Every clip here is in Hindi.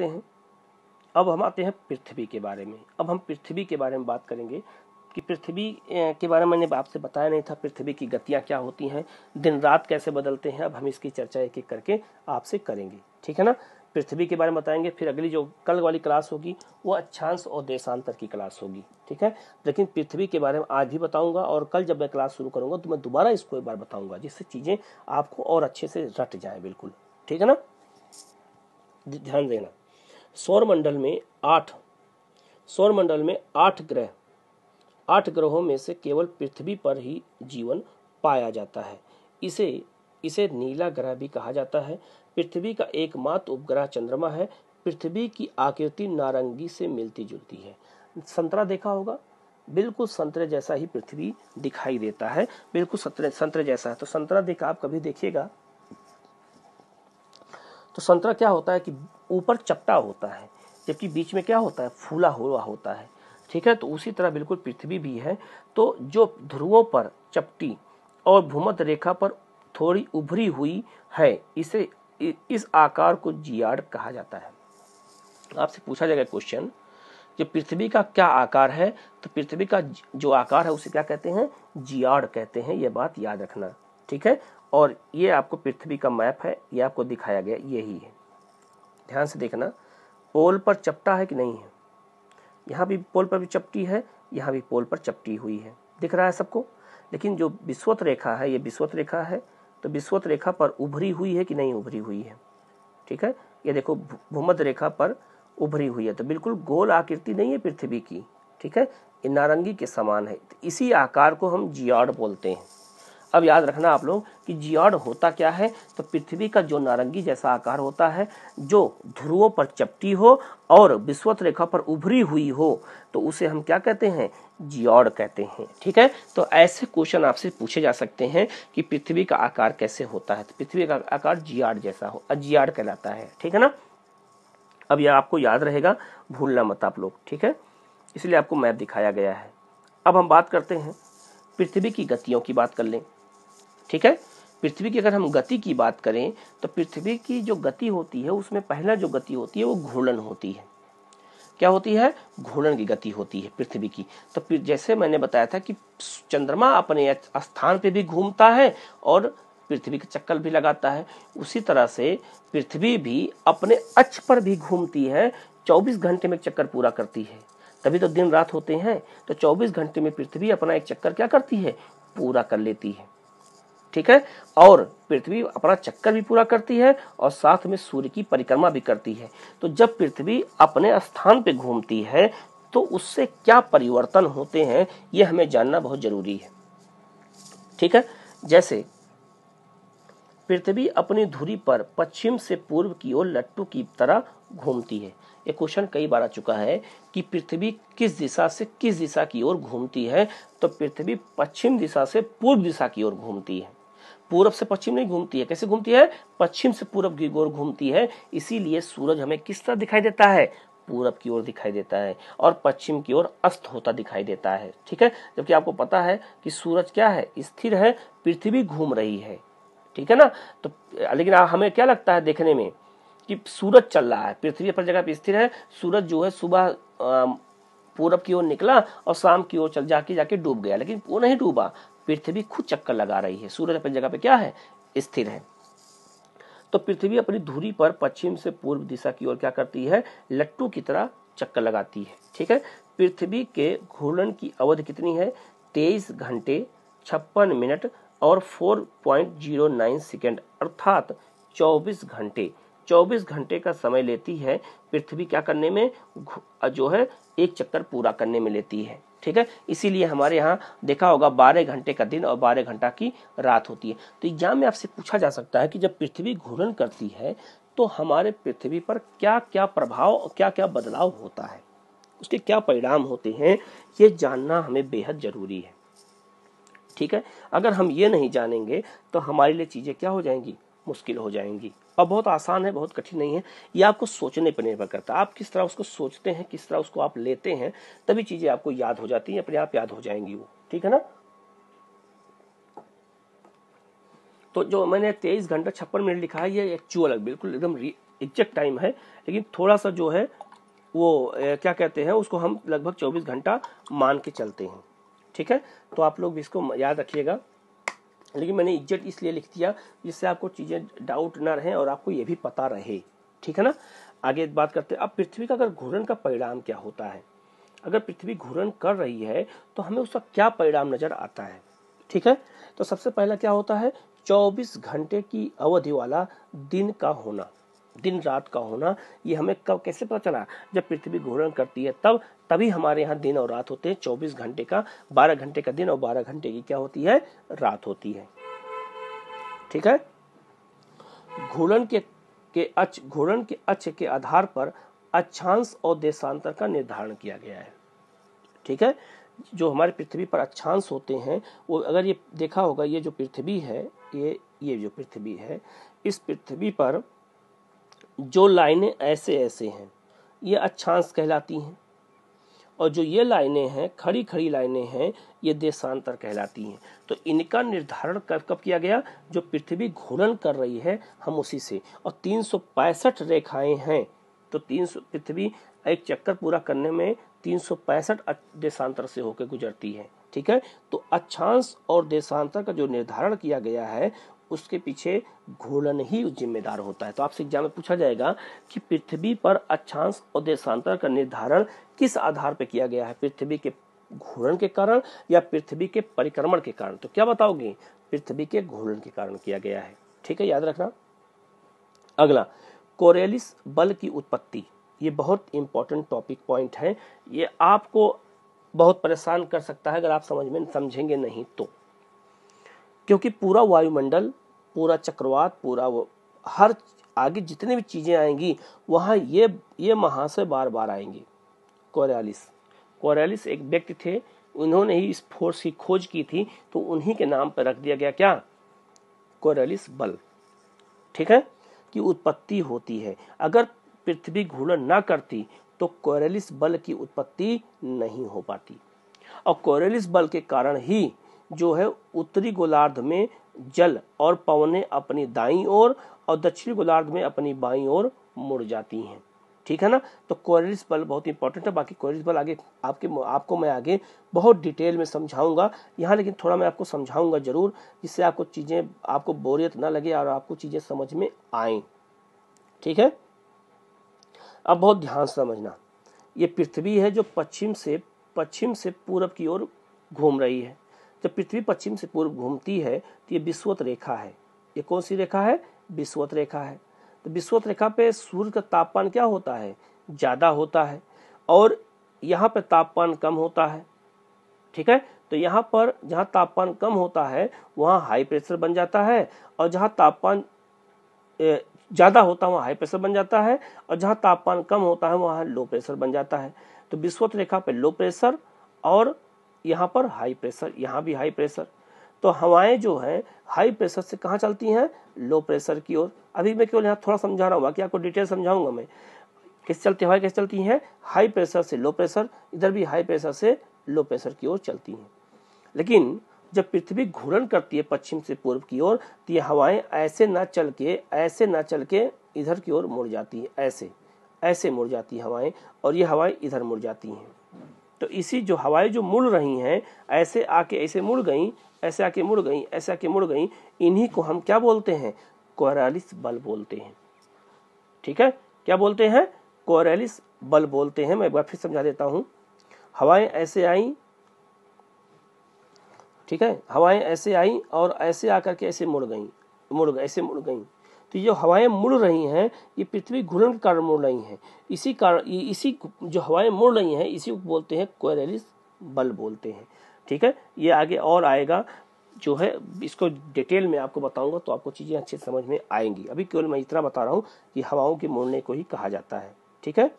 करते हैं अब हम आते हैं पृथ्वी के बारे में अब हम पृथ्वी के बारे में बात करेंगे कि पृथ्वी के बारे में मैंने आपसे बताया नहीं था पृथ्वी की गतियाँ क्या होती हैं दिन रात कैसे बदलते हैं अब हम इसकी चर्चा एक एक करके आपसे करेंगे ठीक है ना पृथ्वी के बारे में बताएंगे फिर अगली जो कल वाली क्लास होगी वो अच्छांश और देशांतर की क्लास होगी ठीक है लेकिन पृथ्वी के बारे में आज भी बताऊंगा और कल जब मैं क्लास शुरू करूंगा तो मैं दोबारा इसको एक बार बताऊंगा जिससे चीज़ें आपको और अच्छे से रट जाए बिल्कुल ठीक है ना ध्यान देना सौरमंडल में आठ सौरमंडल में आठ ग्रह आठ ग्रहों में से केवल पृथ्वी पर ही जीवन पाया जाता है इसे इसे नीला ग्रह भी कहा जाता है पृथ्वी का एकमात्र उपग्रह चंद्रमा है पृथ्वी की आकृति नारंगी से मिलती जुलती है संतरा देखा होगा बिल्कुल संतरे जैसा ही पृथ्वी दिखाई देता है बिल्कुल संतरे संतरे जैसा है तो संतरा देखा आप कभी देखिएगा तो संतरा क्या होता है कि ऊपर चपटा होता है जबकि बीच में क्या होता है फूला हुआ होता है ठीक है तो उसी तरह बिल्कुल पृथ्वी भी है तो जो ध्रुवों पर चपटी और भूमध्य रेखा पर थोड़ी उभरी हुई है इसे इस आकार को जियाड कहा जाता है आपसे पूछा जाएगा क्वेश्चन जो पृथ्वी का क्या आकार है तो पृथ्वी का जो आकार है उसे क्या कहते हैं जियाड कहते हैं यह बात याद रखना ठीक है और ये आपको पृथ्वी का मैप है ये आपको दिखाया गया यही है ध्यान से देखना पोल पर चपटा है कि नहीं है यहाँ भी पोल पर भी चपटी है यहाँ भी पोल पर चपटी हुई है दिख रहा है सबको लेकिन जो विश्वत रेखा है ये विश्वत रेखा है तो विश्वत रेखा पर उभरी हुई है कि नहीं उभरी हुई है ठीक है ये देखो भूमध रेखा पर उभरी हुई है तो बिल्कुल गोल आकृति नहीं है पृथ्वी की ठीक है ये नारंगी के समान है तो इसी आकार को हम जियाड बोलते हैं अब याद रखना आप लोग कि जियॉड होता क्या है तो पृथ्वी का जो नारंगी जैसा आकार होता है जो ध्रुवों पर चपटी हो और विश्वत रेखा पर उभरी हुई हो तो उसे हम क्या कहते हैं जियॉड कहते हैं ठीक है तो ऐसे क्वेश्चन आपसे पूछे जा सकते हैं कि पृथ्वी का आकार कैसे होता है तो पृथ्वी का आकार जियाड जैसा हो अजियाड कहलाता है ठीक है ना अब यह आपको याद रहेगा भूलना मत आप लोग ठीक है इसलिए आपको मैप दिखाया गया है अब हम बात करते हैं पृथ्वी की गतियों की बात कर लें ठीक है पृथ्वी की अगर हम गति की बात करें तो पृथ्वी की जो गति होती है उसमें पहला जो गति होती है वो घूर्णन होती है क्या होती है घूर्णन की गति होती है पृथ्वी की तो फिर जैसे मैंने बताया था कि चंद्रमा अपने स्थान पे भी घूमता है और पृथ्वी का चक्कर भी लगाता है उसी तरह से पृथ्वी भी अपने अक्ष पर भी घूमती है 24 घंटे में चक्कर पूरा करती है तभी तो दिन रात होते हैं तो 24 घंटे में पृथ्वी अपना एक चक्कर क्या करती है पूरा कर लेती है ठीक है और पृथ्वी अपना चक्कर भी पूरा करती है और साथ में सूर्य की परिक्रमा भी करती है तो जब पृथ्वी अपने स्थान पे घूमती है तो उससे क्या परिवर्तन होते हैं ये हमें जानना बहुत जरूरी है ठीक है जैसे पृथ्वी अपनी धुरी पर पश्चिम से पूर्व की ओर लट्टू की तरह घूमती है ये क्वेश्चन कई बार आ चुका है कि पृथ्वी किस दिशा से किस दिशा की ओर घूमती है तो पृथ्वी पश्चिम दिशा से पूर्व दिशा की ओर घूमती है पूरब से पश्चिम नहीं घूमती है कैसे घूमती है पश्चिम से पूरब की ओर घूमती है इसीलिए सूरज हमें किस तरह दिखाई देता है पूरब की ओर दिखाई देता है और पश्चिम की ओर अस्त होता दिखाई देता है ठीक है जबकि आपको पता है कि सूरज क्या है स्थिर है पृथ्वी घूम रही है ठीक है ना तो लेकिन हमें क्या लगता है देखने में कि सूरज चल रहा है पृथ्वी पर जगह पर स्थिर है सूरज जो है सुबह पूरब की ओर निकला और शाम की ओर चल जाके जाके डूब गया लेकिन वो नहीं डूबा पृथ्वी खुद चक्कर लगा रही है सूरज अपनी जगह पे क्या है स्थिर है तो पृथ्वी अपनी धुरी पर पश्चिम से पूर्व दिशा की ओर क्या करती है लट्टू की तरह चक्कर लगाती है ठीक है पृथ्वी के घूर्णन की अवधि कितनी है तेईस घंटे छप्पन मिनट और four point zero nine second अर्थात चौबीस घंटे चौबीस घंटे का समय लेती है पृथ्वी क्या करने में जो है एक चक्कर पूरा करने में लेती है ठीक है इसीलिए हमारे यहाँ देखा होगा बारह घंटे का दिन और बारह घंटा की रात होती है तो एग्जाम में आपसे पूछा जा सकता है कि जब पृथ्वी घूर्णन करती है तो हमारे पृथ्वी पर क्या क्या प्रभाव और क्या क्या बदलाव होता है उसके क्या परिणाम होते हैं ये जानना हमें बेहद ज़रूरी है ठीक है अगर हम ये नहीं जानेंगे तो हमारे लिए चीज़ें क्या हो जाएंगी मुश्किल हो जाएंगी और बहुत आसान है बहुत कठिन नहीं है ये आपको सोचने पर निर्भर करता है आप किस तरह उसको सोचते हैं किस तरह उसको आप लेते हैं तभी चीज़ें आपको याद हो जाती हैं अपने आप याद हो जाएंगी वो ठीक है ना तो जो मैंने तेईस घंटा छप्पन मिनट लिखा है ये एक्चुअल बिल्कुल एकदम एग्जैक्ट टाइम है लेकिन थोड़ा सा जो है वो क्या कहते हैं उसको हम लगभग चौबीस घंटा मान के चलते हैं ठीक है तो आप लोग भी इसको याद रखिएगा लेकिन मैंने इज्जत इसलिए लिख दिया जिससे आपको चीज़ें डाउट ना रहें और आपको ये भी पता रहे ठीक है ना आगे बात करते हैं अब पृथ्वी का अगर घूर्णन का परिणाम क्या होता है अगर पृथ्वी घूर्णन कर रही है तो हमें उसका क्या परिणाम नज़र आता है ठीक है तो सबसे पहला क्या होता है 24 घंटे की अवधि वाला दिन का होना दिन रात का होना ये हमें कब कैसे पता चला जब पृथ्वी घूर्णन करती है तब तभी हमारे यहाँ दिन और रात होते हैं चौबीस घंटे का बारह घंटे का दिन और बारह घंटे की क्या होती है रात होती है ठीक है घूर्णन के के अच घूर्णन के अच के आधार पर अच्छांश और देशांतर का निर्धारण किया गया है ठीक है जो हमारे पृथ्वी पर अच्छांश होते हैं वो अगर ये देखा होगा ये जो पृथ्वी है ये ये जो पृथ्वी है इस पृथ्वी पर जो लाइनें ऐसे ऐसे हैं ये अच्छांश कहलाती हैं और जो ये लाइनें हैं खड़ी खड़ी लाइनें हैं ये देशांतर कहलाती हैं तो इनका निर्धारण कब कब किया गया जो पृथ्वी घूर्णन कर रही है हम उसी से और तीन रेखाएं हैं तो तीन पृथ्वी एक चक्कर पूरा करने में तीन देशांतर से होकर गुजरती है ठीक है तो अक्षांश और देशांतर का जो निर्धारण किया गया है उसके पीछे घूर्णन ही जिम्मेदार होता है तो आपसे एग्जाम में पूछा जाएगा कि पृथ्वी पर अक्षांश और देशांतर का निर्धारण किस आधार पर किया गया है पृथ्वी के घूर्णन के कारण या पृथ्वी के परिक्रमण के कारण तो क्या बताओगे पृथ्वी के घूर्णन के कारण किया गया है ठीक है याद रखना अगला कोरेलिस बल की उत्पत्ति ये बहुत इंपॉर्टेंट टॉपिक पॉइंट है ये आपको बहुत परेशान कर सकता है अगर आप समझ में समझेंगे नहीं तो क्योंकि पूरा वायुमंडल पूरा चक्रवात पूरा वो हर आगे जितनी भी चीज़ें आएंगी वहाँ ये ये महाशय बार बार आएंगे कोरियालिस कोरियालिस एक व्यक्ति थे उन्होंने ही इस फोर्स की खोज की थी तो उन्हीं के नाम पर रख दिया गया क्या कोरियालिस बल ठीक है कि उत्पत्ति होती है अगर पृथ्वी घूर्णन ना करती तो कोरेलिस बल की उत्पत्ति नहीं हो पाती और कोरेलिस बल के कारण ही जो है उत्तरी गोलार्ध में जल और पवने अपनी दाई ओर और, दक्षिणी गोलार्ध में अपनी बाई ओर मुड़ जाती हैं ठीक है ना तो क्वेरिस बल बहुत इंपॉर्टेंट है बाकी क्वेरिस बल आगे आपके आपको मैं आगे बहुत डिटेल में समझाऊंगा यहाँ लेकिन थोड़ा मैं आपको समझाऊंगा जरूर जिससे आपको चीज़ें आपको बोरियत ना लगे और आपको चीज़ें समझ में आए ठीक है अब बहुत ध्यान से समझना ये पृथ्वी है जो पश्चिम से पश्चिम से पूरब की ओर घूम रही है जब पृथ्वी पश्चिम से पूर्व घूमती है तो ये विश्वत रेखा है ये कौन सी रेखा है विश्वत रेखा है तो विश्वत रेखा पे सूर्य का तापमान क्या होता है ज़्यादा होता है और यहाँ पे तापमान कम होता है ठीक है तो यहाँ पर जहाँ तापमान कम होता है वहाँ हाई प्रेशर बन जाता है और जहाँ तापमान ज़्यादा होता है वहाँ हाई प्रेशर बन जाता है और जहाँ तापमान कम होता है वहाँ लो प्रेशर बन जाता है तो विश्वत रेखा पे लो प्रेशर और यहाँ पर हाई प्रेशर यहाँ भी हाई प्रेशर तो हवाएं जो है हाई प्रेशर से कहाँ चलती हैं लो प्रेशर की ओर अभी मैं केवल यहाँ थोड़ा समझा रहा हूँ बाकी आपको डिटेल समझाऊंगा मैं किस चलती हवाएं कैसे चलती हैं हाई प्रेशर से लो प्रेशर इधर भी हाई प्रेशर से लो प्रेशर की ओर चलती हैं लेकिन जब पृथ्वी घूर्णन करती है पश्चिम से पूर्व की ओर तो ये हवाएं ऐसे ना चल के ऐसे ना चल के इधर की ओर मुड़ जाती हैं ऐसे ऐसे मुड़ जाती हवाएं और ये हवाएं इधर मुड़ जाती हैं तो इसी जो हवाएं जो मुड़ रही हैं ऐसे आके ऐसे मुड़ गई ऐसे आके मुड़ गई ऐसे आके मुड़ गई इन्हीं को हम क्या बोलते हैं कोरालिस बल बोलते हैं ठीक है क्या बोलते हैं कोरेलिस बल बोलते हैं मैं एक बार फिर समझा देता हूं हवाएं ऐसे आई ठीक है हवाएं ऐसे आई और ऐसे आकर के ऐसे मुड़ गई मुड़ गई ऐसे मुड़ गई तो जो हवाएं मुड़ रही हैं ये पृथ्वी घूर्णन के कारण मुड़ रही हैं इसी कारण इसी जो हवाएं मुड़ रही हैं इसी को बोलते हैं कोयरेलिस बल बोलते हैं ठीक है ये आगे और आएगा जो है इसको डिटेल में आपको बताऊंगा तो आपको चीज़ें अच्छे समझ में आएंगी अभी केवल मैं इतना बता रहा हूँ कि हवाओं के मुड़ने को ही कहा जाता है ठीक है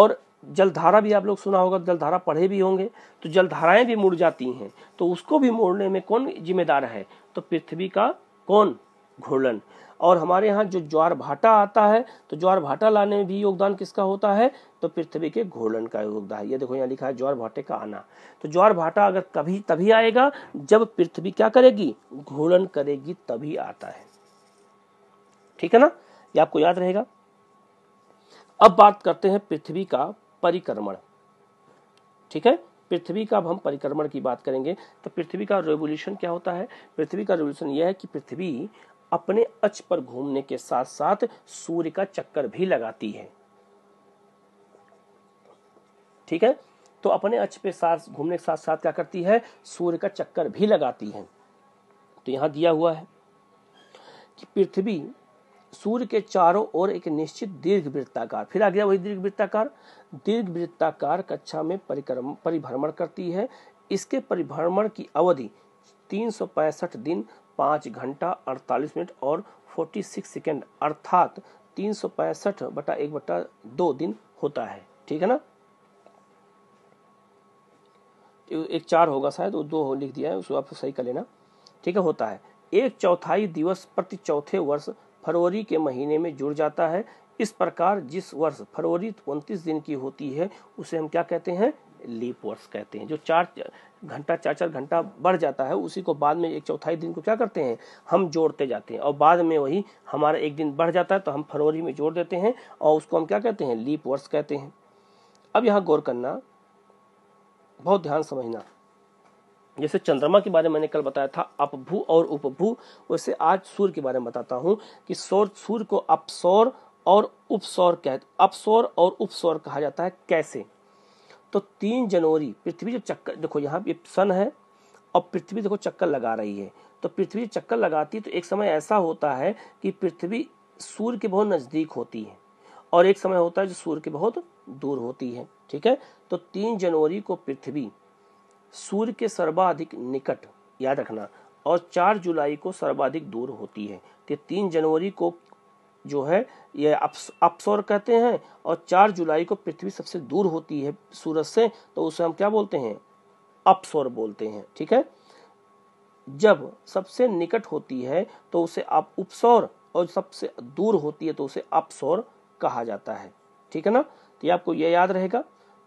और जलधारा भी आप लोग सुना होगा जलधारा पढ़े भी होंगे तो जलधाराएं भी मुड़ जाती हैं तो उसको भी मोड़ने में कौन जिम्मेदार है तो पृथ्वी का कौन घोलन और हमारे यहाँ जो ज्वार भाटा आता है तो ज्वार भाटा लाने में भी योगदान किसका होता है तो पृथ्वी के घोलन का योगदान है ये देखो यहाँ लिखा है ज्वार भाटे का आना तो ज्वार भाटा अगर कभी तभी आएगा जब पृथ्वी क्या करेगी घोलन करेगी तभी आता है ठीक है ना ये आपको याद रहेगा अब बात करते हैं पृथ्वी का परिक्रमण ठीक है पृथ्वी का अब हम परिक्रमण की बात करेंगे तो पृथ्वी का रेवोल्यूशन क्या होता है पृथ्वी का रेवोल्यूशन यह है कि पृथ्वी अपने अच पर घूमने के साथ साथ सूर्य का चक्कर भी लगाती है ठीक है तो अपने अच पे साथ घूमने के साथ साथ क्या करती है सूर्य का चक्कर भी लगाती है तो यहां दिया हुआ है कि पृथ्वी सूर्य के चारों ओर एक निश्चित दीर्घ वृत्ताकार फिर आ गया वही दीर्घ वृत्ताकार दीर्घ वृत्ताकार कक्षा में परिक्रम परिभ्रमण करती है इसके परिभ्रमण की अवधि तीन दिन पाँच घंटा अड़तालीस मिनट और फोर्टी सिक्स सेकेंड अर्थात तीन सौ पैंसठ बटा एक बटा दो दिन होता है ठीक है ना तो एक चार होगा शायद वो दो हो लिख दिया है उसको आप सही कर लेना ठीक है होता है एक चौथाई दिवस प्रति चौथे वर्ष फरवरी के महीने में जुड़ जाता है इस प्रकार जिस वर्ष फरवरी उनतीस दिन की होती है उसे हम क्या कहते हैं लीप वर्ष कहते हैं जो चार घंटा चार चार घंटा बढ़ जाता है उसी को बाद में एक चौथाई दिन को क्या करते हैं हम जोड़ते जाते हैं और बाद में वही हमारा एक दिन बढ़ जाता है तो हम फरवरी में जोड़ देते हैं और उसको हम क्या कहते हैं लीप वर्ष कहते हैं अब यहाँ गौर करना बहुत ध्यान समझना जैसे चंद्रमा के बारे में मैंने कल बताया था अपभू और उपभू वैसे आज सूर्य के बारे में बताता हूँ कि सौर सूर्य को अपसौर और उपसौर कह अपसौर और उपसौर कहा जाता है कैसे तो तीन जनवरी पृथ्वी जो चक्कर देखो यहाँ पे सन है और पृथ्वी देखो चक्कर लगा रही है तो पृथ्वी चक्कर लगाती है तो एक समय ऐसा होता है कि पृथ्वी सूर्य के बहुत नज़दीक होती है और एक समय होता है जो सूर्य के बहुत दूर होती है ठीक है तो तीन जनवरी को पृथ्वी सूर्य के सर्वाधिक निकट याद रखना और चार जुलाई को सर्वाधिक दूर होती है तो तीन जनवरी को जो है ये अपसौर कहते हैं और चार जुलाई को पृथ्वी सबसे दूर होती है सूरज से तो उसे हम क्या बोलते हैं अपसौर बोलते हैं ठीक है जब सबसे निकट होती है तो उसे आप उपसौर और सबसे दूर होती है तो उसे अपसौर कहा जाता है ठीक है ना तो ये आपको ये याद रहेगा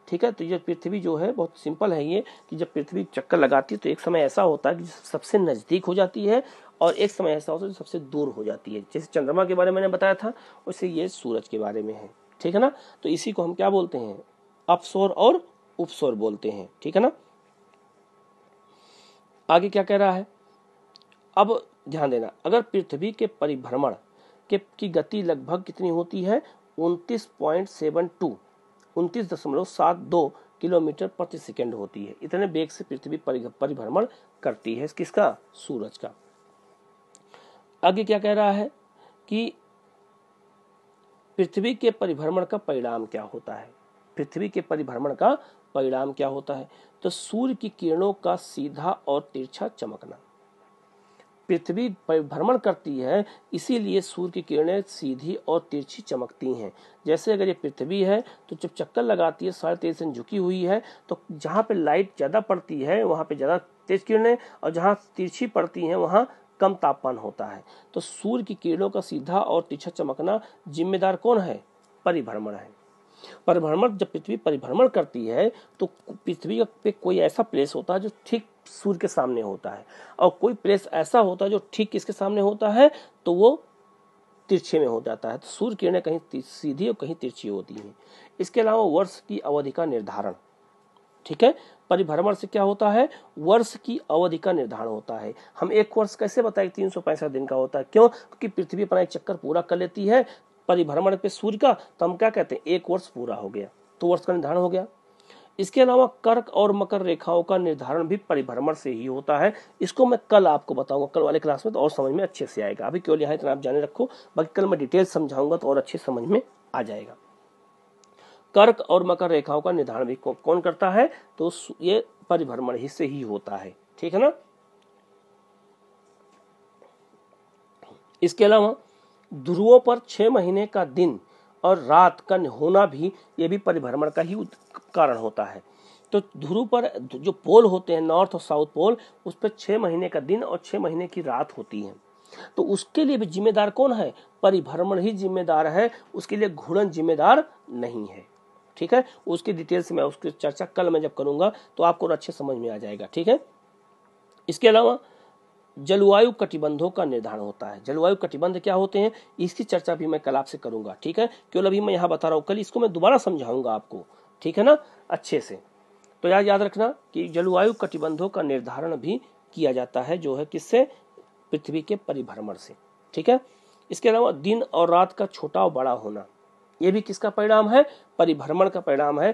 ठीक है तो ये पृथ्वी जो है बहुत सिंपल है ये कि जब पृथ्वी चक्कर लगाती है तो एक समय ऐसा होता है कि सबसे नज़दीक हो जाती है और एक समय ऐसा होता है जो सबसे दूर हो जाती है जैसे चंद्रमा के बारे में मैंने बताया था वैसे ये सूरज के बारे में है ठीक है ना तो इसी को हम क्या बोलते हैं अपसोर और उपसोर बोलते हैं ठीक है ना आगे क्या कह रहा है अब ध्यान देना अगर पृथ्वी के परिभ्रमण के की गति लगभग कितनी होती है उनतीस पॉइंट सेवन टू उनतीस दशमलव सात दो किलोमीटर प्रति सेकंड होती है इतने वेग से पृथ्वी परिभ्रमण करती है किसका सूरज का आगे क्या कह रहा है कि पृथ्वी के परिभ्रमण का परिणाम क्या होता है पृथ्वी के परिभ्रमण का परिणाम क्या होता है तो सूर्य की किरणों का सीधा और तिरछा चमकना पृथ्वी परिभ्रमण करती है इसीलिए सूर्य की किरणें सीधी और तिरछी चमकती हैं जैसे अगर ये पृथ्वी है तो जब चक्कर लगाती है साढ़े तेज से झुकी हुई है तो जहाँ पे लाइट ज़्यादा पड़ती है वहाँ पे ज़्यादा तेज किरणें और जहाँ तिरछी पड़ती हैं वहाँ कम तापमान होता है तो सूर्य की किरणों का सीधा और तीखा चमकना जिम्मेदार कौन है परिभ्रमण है परिभ्रमण जब पृथ्वी परिभ्रमण करती है तो पृथ्वी पे कोई ऐसा प्लेस होता है जो ठीक सूर्य के सामने होता है और कोई प्लेस ऐसा होता है जो ठीक किसके सामने होता है तो वो तिरछे में हो जाता है तो सूर्य किरणें कहीं सीधी और कहीं तिरछी होती हैं इसके अलावा वर्ष की अवधि का निर्धारण ठीक है परिभ्रमण से क्या होता है वर्ष की अवधि का निर्धारण होता है हम एक वर्ष कैसे बताए तीन सौ पैंसठ दिन का होता है क्यों क्योंकि पृथ्वी अपना एक चक्कर पूरा कर लेती है परिभ्रमण पे सूर्य का तो हम क्या कहते हैं एक वर्ष पूरा हो गया तो वर्ष का निर्धारण हो गया इसके अलावा कर्क और मकर रेखाओं का निर्धारण भी परिभ्रमण से ही होता है इसको मैं कल आपको बताऊंगा कल वाले क्लास में तो और समझ में अच्छे से आएगा अभी केवल यहाँ इतना आप जाने रखो बाकी कल मैं डिटेल समझाऊंगा तो और अच्छे समझ में आ जाएगा कर्क और मकर रेखाओं का निर्धारण भी कौन करता है तो ये परिभ्रमण ही से ही होता है ठीक है ना इसके अलावा ध्रुवों पर छह महीने का दिन और रात का होना भी ये भी परिभ्रमण का ही कारण होता है तो ध्रुव पर जो पोल होते हैं नॉर्थ और साउथ पोल उस पर छह महीने का दिन और छह महीने की रात होती है तो उसके लिए भी जिम्मेदार कौन है परिभ्रमण ही जिम्मेदार है उसके लिए घूर्णन जिम्मेदार नहीं है ठीक है उसकी डिटेल्स मैं उसकी चर्चा कल मैं जब करूंगा तो आपको अच्छे समझ में आ जाएगा ठीक है इसके अलावा जलवायु कटिबंधों का निर्धारण होता है जलवायु कटिबंध क्या होते हैं इसकी चर्चा भी मैं कल आपसे करूंगा ठीक है केवल अभी मैं यहाँ बता रहा हूँ कल इसको मैं दोबारा समझाऊंगा आपको ठीक है ना अच्छे से तो यार याद रखना कि जलवायु कटिबंधों का निर्धारण भी किया जाता है जो है किससे पृथ्वी के परिभ्रमण से ठीक है इसके अलावा दिन और रात का छोटा और बड़ा होना ये भी किसका परिणाम है परिभ्रमण का परिणाम है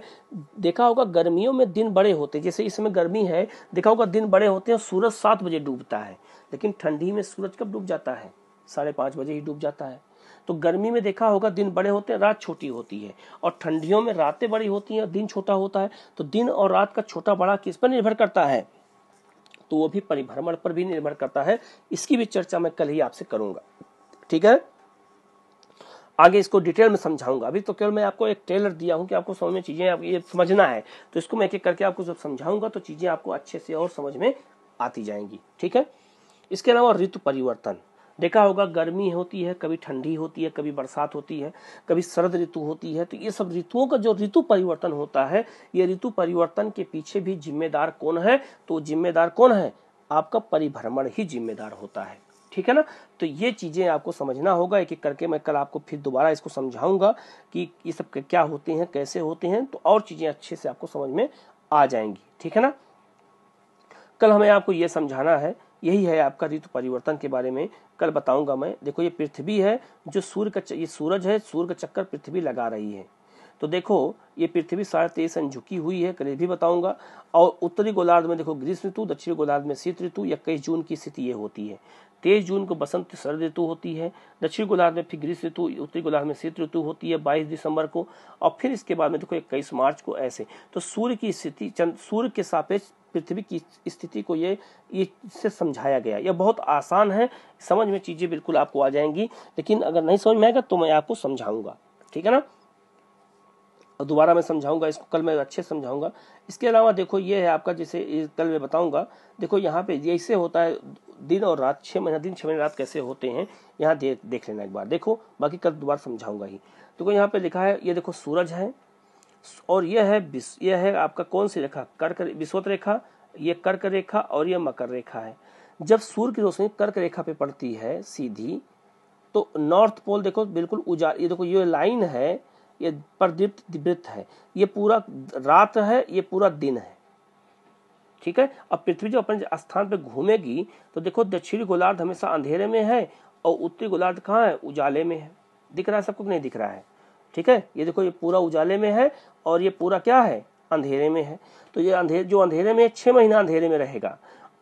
देखा होगा गर्मियों में दिन बड़े होते हैं जैसे इस समय गर्मी है देखा होगा दिन बड़े होते हैं सूरज सात बजे डूबता है लेकिन ठंडी में सूरज कब डूब जाता है साढ़े पाँच बजे ही डूब जाता है तो गर्मी में देखा होगा दिन बड़े होते हैं रात छोटी होती है और ठंडियों में रातें बड़ी होती हैं दिन छोटा होता है तो दिन और रात का छोटा बड़ा किस पर निर्भर करता है तो वो भी परिभ्रमण पर भी निर्भर करता है इसकी भी चर्चा मैं कल ही आपसे करूंगा ठीक है आगे इसको डिटेल में समझाऊंगा अभी तो केवल मैं आपको एक ट्रेलर दिया हूँ कि आपको समझ में चीज़ें ये समझना है तो इसको मैं एक एक करके आपको जब समझाऊंगा तो चीज़ें आपको अच्छे से और समझ में आती जाएंगी ठीक है इसके अलावा ऋतु परिवर्तन देखा होगा गर्मी होती है कभी ठंडी होती है कभी बरसात होती है कभी शरद ऋतु होती है तो ये सब ऋतुओं का जो ऋतु परिवर्तन होता है ये ऋतु परिवर्तन के पीछे भी जिम्मेदार कौन है तो जिम्मेदार कौन है आपका परिभ्रमण ही जिम्मेदार होता है ठीक है ना तो ये चीज़ें आपको समझना होगा एक एक करके मैं कल आपको फिर दोबारा इसको समझाऊंगा कि ये सब क्या होते हैं कैसे होते हैं तो और चीज़ें अच्छे से आपको समझ में आ जाएंगी ठीक है ना कल हमें आपको ये समझाना है यही है आपका ऋतु परिवर्तन के बारे में कल बताऊंगा मैं देखो ये पृथ्वी है जो सूर्य का ये सूरज है सूर्य का चक्कर पृथ्वी लगा रही है तो देखो ये पृथ्वी साढ़े तेईस अंश झुकी हुई है कल भी बताऊंगा और उत्तरी गोलार्ध में देखो ग्रीष्म ऋतु दक्षिणी गोलार्ध में शीत ऋतु इक्कीस जून की स्थिति ये होती है तेईस जून को बसंत शरद ऋतु होती है दक्षिण गोलार्ध में फिर ग्रीष्म ऋतु उत्तरी गोलार्ध में शीत ऋतु होती है बाईस दिसंबर को और फिर इसके बाद में देखो इक्कीस मार्च को ऐसे तो सूर्य की स्थिति चंद सूर्य के सापेक्ष पृथ्वी की स्थिति को ये इससे समझाया गया यह बहुत आसान है समझ में चीज़ें बिल्कुल आपको आ जाएंगी लेकिन अगर नहीं समझ में आएगा तो मैं आपको समझाऊंगा ठीक है ना और दोबारा मैं समझाऊंगा इसको कल मैं अच्छे समझाऊंगा इसके अलावा देखो ये है आपका जिसे कल मैं बताऊंगा देखो यहाँ पे जैसे होता है दिन और रात छः महीना दिन छः महीने रात कैसे होते हैं यहाँ दे, देख लेना एक बार देखो बाकी कल दोबारा समझाऊंगा ही देखो यहाँ पे लिखा है ये देखो सूरज है और यह है यह है आपका कौन सी रेखा कर्क विश्वत रेखा ये कर्क रेखा और यह मकर रेखा है जब सूर्य की रोशनी कर्क रेखा पे पड़ती है सीधी तो नॉर्थ पोल देखो बिल्कुल उजा ये देखो ये लाइन है ये प्रदीप्त वृत्त है ये पूरा रात है ये पूरा दिन है ठीक है अब पृथ्वी जो अपने स्थान पर घूमेगी तो देखो दक्षिणी गोलार्ध हमेशा अंधेरे में है और उत्तरी गोलार्ध कहाँ है उजाले में है दिख रहा है सबको नहीं दिख रहा है ठीक है ये देखो ये पूरा उजाले में है और ये पूरा क्या है अंधेरे में है तो ये अंधेरे जो अंधेरे में छः महीना अंधेरे में रहेगा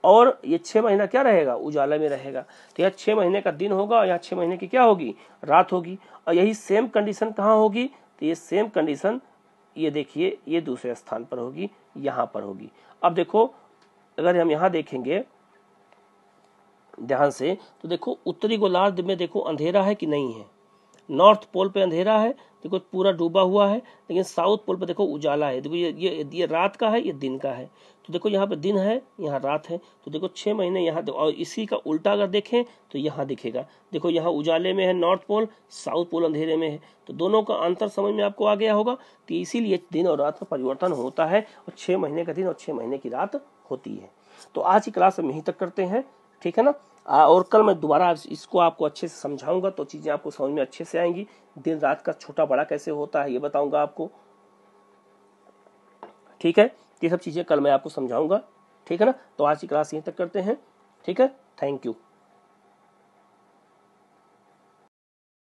और ये छः महीना क्या रहेगा उजाले में रहेगा तो यहाँ छः महीने का दिन होगा और यहाँ छः महीने की क्या होगी रात होगी और यही सेम कंडीशन कहाँ होगी तो ये सेम कंडीशन ये देखिए ये दूसरे स्थान पर होगी यहाँ पर होगी अब देखो अगर हम यहाँ देखेंगे ध्यान से तो देखो उत्तरी गोलार्ध में देखो अंधेरा है कि नहीं है नॉर्थ पोल पे अंधेरा है देखो पूरा डूबा हुआ है लेकिन साउथ पोल पे देखो उजाला है देखो ये ये ये रात का है ये दिन का है तो देखो यहाँ पे दिन है यहाँ रात है तो देखो छः महीने यहाँ और इसी का उल्टा अगर देखें तो यहाँ दिखेगा देखो यहाँ उजाले में है नॉर्थ पोल साउथ पोल अंधेरे में है तो दोनों का अंतर समझ में आपको आ गया होगा तो इसीलिए दिन और रात का परिवर्तन होता है और छः महीने का दिन और छः महीने की रात होती है तो आज की क्लास हम यहीं तक करते हैं ठीक है ना और कल मैं दोबारा इसको आपको अच्छे से समझाऊंगा तो चीज़ें आपको समझ में अच्छे से आएंगी दिन रात का छोटा बड़ा कैसे होता है ये बताऊंगा आपको ठीक है ये सब चीज़ें कल मैं आपको समझाऊंगा ठीक है ना तो आज की क्लास यहीं तक करते हैं ठीक है थैंक यू